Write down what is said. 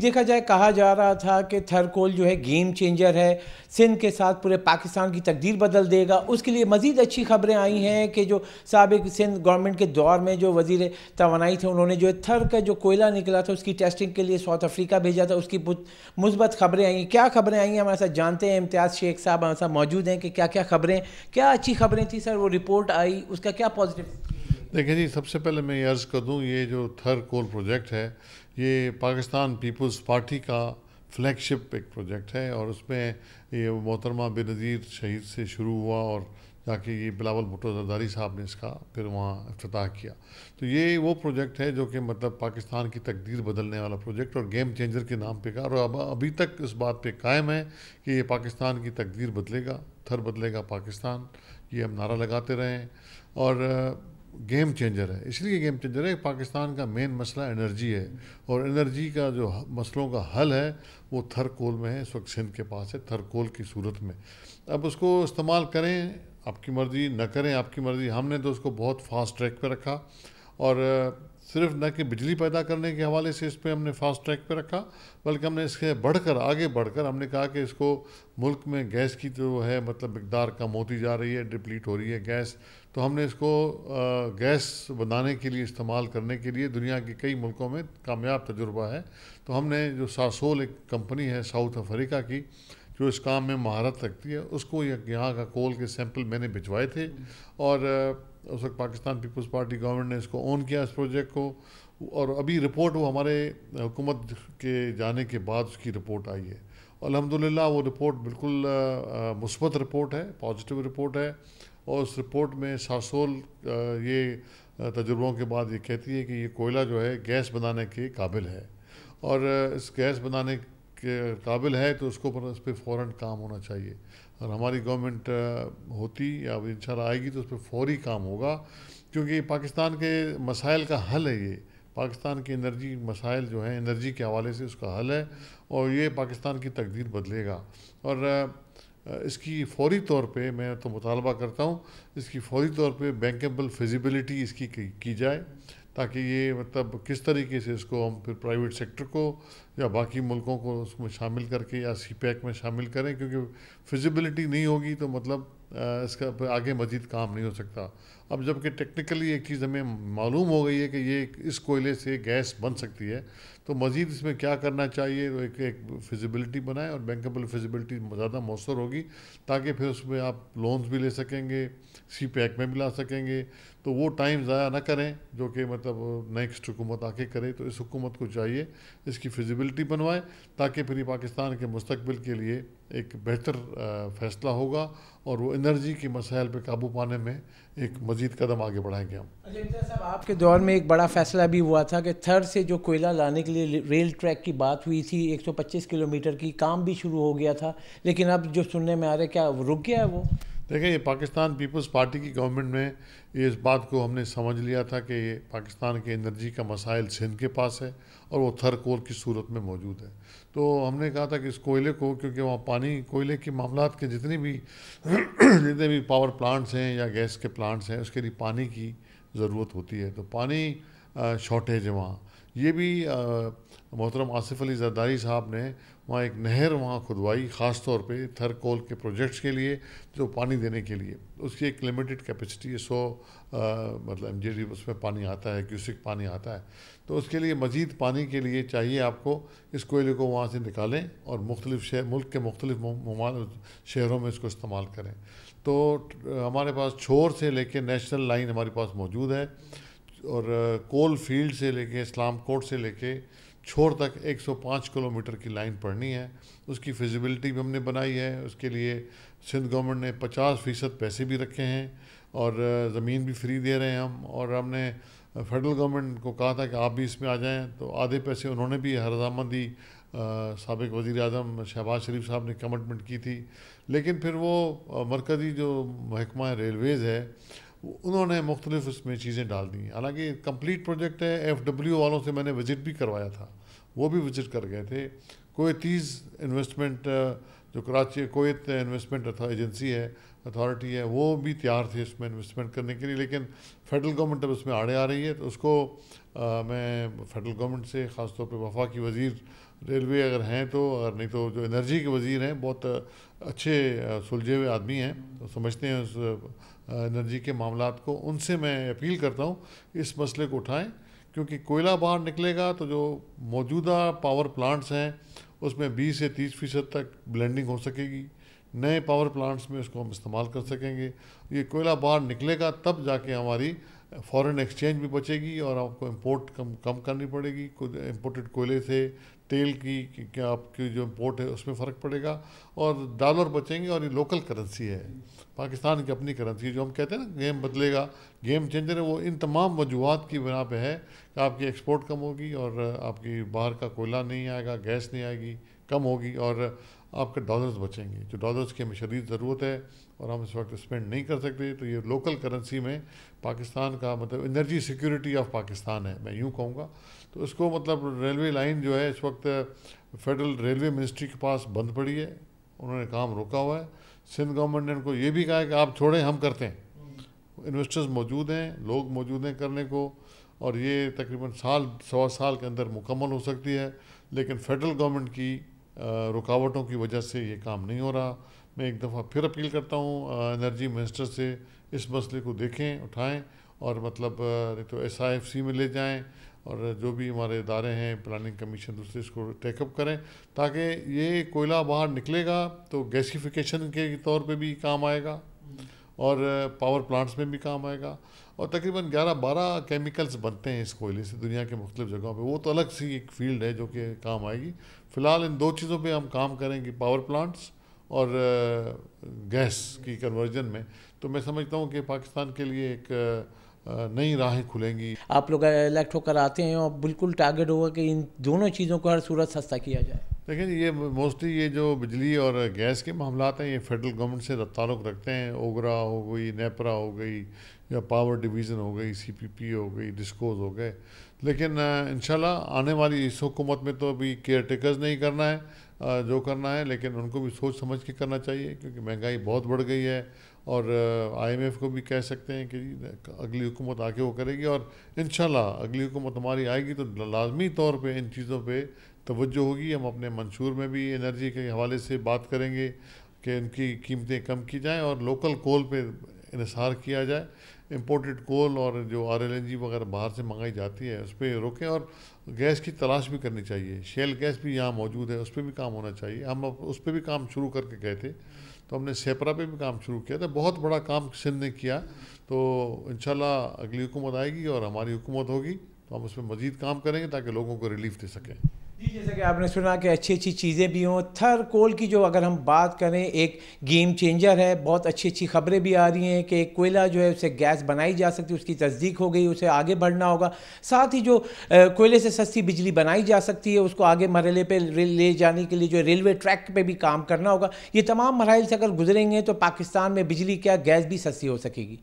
देखा जाए कहा जा रहा था कि थरकोल जो है गेम चेंजर है सिंध के साथ पूरे पाकिस्तान की तकदीर बदल देगा उसके लिए मज़ीद अच्छी खबरें आई हैं कि जो सबक सिंध गवर्नमेंट के दौर में जो वजीर तोानाई थे उन्होंने जो थर का जो कोयला निकला था उसकी टेस्टिंग के लिए साउथ अफ्रीका भेजा था उसकी मुस्बत खबरें आई क्या खबरें आई हैं हमारे साथ जानते हैं इम्तियाज़ शेख साहब हमारे साथ मौजूद हैं कि क्या क्या खबरें क्या अच्छी खबरें थी सर वो रिपोर्ट आई उसका क्या पॉजिटिव देखिए जी सबसे पहले मैं ये अर्ज़ कर दूँ ये जो थर कोल प्रोजेक्ट है ये पाकिस्तान पीपल्स पार्टी का फ्लैगशिप एक प्रोजेक्ट है और उसमें ये मोहतरमा बेनज़ीर शहीद से शुरू हुआ और जाके ये बिलावल भुटो जरदारी साहब ने इसका फिर वहाँ अफ्ताह किया तो ये वो प्रोजेक्ट है जो कि मतलब पाकिस्तान की तकदीर बदलने वाला प्रोजेक्ट और गेम चेंजर के नाम पे का और अब अभी तक इस बात पे कायम है कि ये पाकिस्तान की तकदीर बदलेगा थर बदलेगा पाकिस्तान ये हम नारा लगाते रहें और गेम चेंजर है इसलिए गेम चेंजर है पाकिस्तान का मेन मसला एनर्जी है और एनर्जी का जो मसलों का हल है वो थर कोल में है इस वक्त सिंध के पास है थर कोल की सूरत में अब उसको इस्तेमाल करें आपकी मर्ज़ी न करें आपकी मर्ज़ी हमने तो उसको बहुत फास्ट ट्रैक पर रखा और सिर्फ न कि बिजली पैदा करने के हवाले से इस पर हमने फास्ट ट्रैक पे रखा बल्कि हमने इसके बढ़कर आगे बढ़कर हमने कहा कि इसको मुल्क में गैस की जो है मतलब मकदार कम होती जा रही है डिप्लीट हो रही है गैस तो हमने इसको गैस बनाने के लिए इस्तेमाल करने के लिए दुनिया के कई मुल्कों में कामयाब तजुर्बा है तो हमने जो सासोल एक कंपनी है साउथ अफ्रीका की जो इस काम में महारत रखती है उसको यहाँ का कोल के सैंपल मैंने भिजवाए थे और उस वक्त पाकिस्तान पीपल्स पार्टी गवर्नमेंट ने इसको ऑन किया इस प्रोजेक्ट को और अभी रिपोर्ट वो हमारे हुकूमत के जाने के बाद उसकी रिपोर्ट आई है अलहमदिल्ला वो रिपोर्ट बिल्कुल मुस्बत रिपोर्ट है पॉजिटिव रिपोर्ट है और उस रिपोर्ट में सासोल ये तजुर्बों के बाद ये कहती है कि ये कोयला जो है गैस बनाने के काबिल है और इस गैस बनाने के काबिल है तो उसको पर उस पर फ़ौर काम होना चाहिए और हमारी गवर्नमेंट होती या इन आएगी तो उस पर फौरी काम होगा क्योंकि पाकिस्तान के मसाइल का हल है ये पाकिस्तान के एनर्जी मसाइल जो हैं एनर्जी के हवाले से उसका हल है और ये पाकिस्तान की तकदीर बदलेगा और इसकी फौरी तौर पे मैं तो मुतालबा करता हूँ इसकी फौरी तौर पे बैंकेबल फिजिबिलिटी इसकी की जाए ताकि ये मतलब किस तरीके से इसको हम फिर प्राइवेट सेक्टर को या बाकी मुल्कों को उसमें शामिल करके या सी में शामिल करें क्योंकि फिजिबिलिटी नहीं होगी तो मतलब इसका आगे मजीद काम नहीं हो सकता अब जबकि टेक्निकली एक चीज़ हमें मालूम हो गई है कि ये इस कोयले से गैस बन सकती है तो मज़ीद इसमें क्या करना चाहिए तो एक एक फिजिबिलिटी बनाएं और बैंकबल फिजिबिलिटी ज़्यादा मौसर होगी ताकि फिर उसमें आप लोन्स भी ले सकेंगे सी पैक में भी ला सकेंगे तो वो टाइम ज़ाया ना करें जो कि मतलब नेक्स्ट हुकूमत आके करे तो इस हुकूमत को चाहिए इसकी फिजिबिलिटी बनवाएं ताकि फिर पाकिस्तान के मुस्तबिल के लिए एक बेहतर फैसला होगा और वो इनर्जी के मसाइल पर काबू पाने में एक मजीद कदम आगे बढ़ाएंगे हम अच्छा, साहब आपके दौर में एक बड़ा फैसला भी हुआ था कि थर से जो कोयला लाने के लिए रेल ट्रैक की बात हुई थी 125 किलोमीटर की काम भी शुरू हो गया था लेकिन अब जो सुनने में आ रहा है क्या रुक गया है वो देखिए ये पाकिस्तान पीपल्स पार्टी की गवर्नमेंट में इस बात को हमने समझ लिया था कि ये पाकिस्तान के एनर्जी का मसाइल सिंध के पास है और वो थर कोल की सूरत में मौजूद है तो हमने कहा था कि इस कोयले को क्योंकि वहाँ पानी कोयले के मामला के जितने भी जितने भी पावर प्लांट्स हैं या गैस के प्लांट्स हैं उसके लिए पानी की ज़रूरत होती है तो पानी शॉर्टेज है वहाँ ये भी मोहतरम आसिफ अली जरदारी साहब ने वहाँ एक नहर वहाँ खुदवाई ख़ास तौर पर थर कोल के प्रोजेक्ट्स के लिए जो पानी देने के लिए उसकी एक लिमिटेड कैपेसिटी है सौ मतलब एम जी उसमें पानी आता है क्यूसिक पानी आता है तो उसके लिए मज़ीद पानी के लिए चाहिए आपको इस कोयले को वहाँ से निकालें और मुख्तलिफ शहर मुल्क के मुख्तलिफ शहरों में इसको इस्तेमाल करें तो हमारे पास छोर से लेकर नेशनल लाइन हमारे पास मौजूद है और कोल फील्ड से लेके इस्लाम कोट से लेके छोर तक 105 किलोमीटर की लाइन पढ़नी है उसकी फिजिबिलिटी भी हमने बनाई है उसके लिए सिंध गवर्नमेंट ने 50 फ़ीसद पैसे भी रखे हैं और ज़मीन भी फ्री दे रहे हैं हम और हमने फेडरल गवर्नमेंट को कहा था कि आप भी इसमें आ जाएं तो आधे पैसे उन्होंने भी हर दी सबक वज़ी अजम शहबाज शरीफ साहब ने कमटमेंट की थी लेकिन फिर वो मरकज़ी जो महकमा रेलवेज़ है उन्होंने मुख्तलिफ उसमें चीज़ें डाल दी हालांकि कम्प्लीट प्रोजेक्ट है एफ डब्ल्यू वालों से मैंने विज़िट भी करवाया था वो भी विज़िट कर गए थे कोई तीस इन्वेस्टमेंट जो कराची कोत इन्वेस्टमेंट एजेंसी है अथॉरिटी है वो भी तैयार थे इसमें इन्वेस्टमेंट करने के लिए लेकिन फेडरल गवर्नमेंट अब इसमें आड़े आ रही है तो उसको आ, मैं फेडरल गवर्नमेंट से ख़ासतौर पर वफा की वजीर रेलवे अगर हैं तो अगर नहीं तो जो एनर्जी के वजीर हैं बहुत अच्छे सुलझे हुए आदमी हैं तो समझते हैं उस एनर्जी के मामला को उनसे मैं अपील करता हूँ इस मसले को उठाएँ क्योंकि कोयला बाहर निकलेगा तो जो मौजूदा पावर प्लांट्स हैं उसमें 20 से 30 फीसद तक ब्लेंडिंग हो सकेगी नए पावर प्लांट्स में उसको हम इस्तेमाल कर सकेंगे ये कोयला बाहर निकलेगा तब जाके हमारी फॉरेन एक्सचेंज भी बचेगी और आपको इम्पोर्ट कम कम करनी पड़ेगी इम्पोर्टेड कोयले से तेल की क्या आपकी जो इम्पोर्ट है उसमें फ़र्क पड़ेगा और डॉलर बचेंगे और ये लोकल करेंसी है पाकिस्तान की अपनी करेंसी जो हम कहते हैं ना गेम बदलेगा गेम चेंजर है वो इन तमाम वजूहत की बना पर है कि आपकी एक्सपोर्ट कम होगी और आपकी बाहर का कोयला नहीं आएगा गैस नहीं आएगी कम होगी और आपके डॉलर्स बचेंगे जो डॉलर्स की हमें शदीद ज़रूरत है और हम इस वक्त स्पेंड नहीं कर सकते तो ये लोकल करेंसी में पाकिस्तान का मतलब इनर्जी सिक्योरिटी ऑफ पाकिस्तान है मैं यूँ कहूँगा तो उसको मतलब रेलवे लाइन जो है इस वक्त फेडरल रेलवे मिनिस्ट्री के पास बंद पड़ी है उन्होंने काम रोका हुआ है सिंध गवर्नमेंट ने उनको ये भी कहा है कि आप छोड़ें हम करते हैं इन्वेस्टर्स मौजूद हैं लोग मौजूद हैं करने को और ये तकरीबन साल सवा साल के अंदर मुकम्मल हो सकती है लेकिन फेडरल गवर्नमेंट की रुकावटों की वजह से ये काम नहीं हो रहा मैं एक दफ़ा फिर अपील करता हूँ एनर्जी मिनिस्टर से इस मसले को देखें उठाएँ और मतलब तो एस आई एफ सी में ले जाएँ और जो भी हमारे इदारे हैं प्लानिंग कमीशन दूसरे इसको टेकअप करें ताकि ये कोयला बाहर निकलेगा तो गैसीफिकेशन के तौर पर भी काम आएगा और पावर प्लांट्स में भी काम आएगा और तकरीबन 11-12 केमिकल्स बनते हैं इस कोयले से दुनिया के मुख्तलिफ जगहों पे वो तो अलग सी एक फील्ड है जो कि काम आएगी फ़िलहाल इन दो चीज़ों पे हम काम करेंगे पावर प्लांट्स और गैस की कन्वर्जन में तो मैं समझता हूँ कि पाकिस्तान के लिए एक नई राहें खुलेंगी आप लोग इलेक्ट होकर आते हैं और बिल्कुल टारगेट होगा कि इन दोनों चीज़ों को हर सूरत सस्ता किया जाए लेकिन ये मोस्टली ये जो बिजली और गैस के मामला हैं ये फेडरल गवर्नमेंट से ताल्लुक़ रखते हैं ओगरा हो गई नेपरा हो गई या पावर डिवीज़न हो गई सीपीपी हो गई डिस्कोज हो गए लेकिन इन आने वाली इस हुकूमत में तो अभी केयर टेकर्स नहीं करना है जो करना है लेकिन उनको भी सोच समझ के करना चाहिए क्योंकि महंगाई बहुत बढ़ गई है और आईएमएफ को भी कह सकते हैं कि अगली हुकूमत आके वो करेगी और इन अगली हुकूमत हमारी आएगी तो लाजमी तौर पर इन चीज़ों पर तोज्जो होगी हम अपने मंशूर में भी एनर्जी के हवाले से बात करेंगे कि इनकी कीमतें कम की जाएँ और लोकल कोल पर इसार किया जाए इम्पोर्टेड कोल और जो आर एल वगैरह बाहर से मंगाई जाती है उस पर रोकें और गैस की तलाश भी करनी चाहिए शेल गैस भी यहाँ मौजूद है उस पर भी काम होना चाहिए हम उस पर भी काम शुरू करके गए थे तो हमने सेपरा पे भी काम शुरू किया था बहुत बड़ा काम सिंध ने किया तो इन अगली हुकूमत आएगी और हमारी हुकूमत होगी तो हम उस पर मज़ीद काम करेंगे ताकि लोगों को रिलीफ दे सकें जी जैसा कि आपने सुना कि अच्छी अच्छी चीज़ें भी हों थर कोल की जो अगर हम बात करें एक गेम चेंजर है बहुत अच्छी अच्छी खबरें भी आ रही हैं कि कोयला जो है उसे गैस बनाई जा सकती है उसकी तस्दीक हो गई उसे आगे बढ़ना होगा साथ ही जो कोयले से सस्ती बिजली बनाई जा सकती है उसको आगे मरहले पर ले जाने के लिए जो रेलवे ट्रैक पर भी काम करना होगा ये तमाम मरहल से अगर गुजरेंगे तो पाकिस्तान में बिजली क्या गैस भी सस्ती हो सकेगी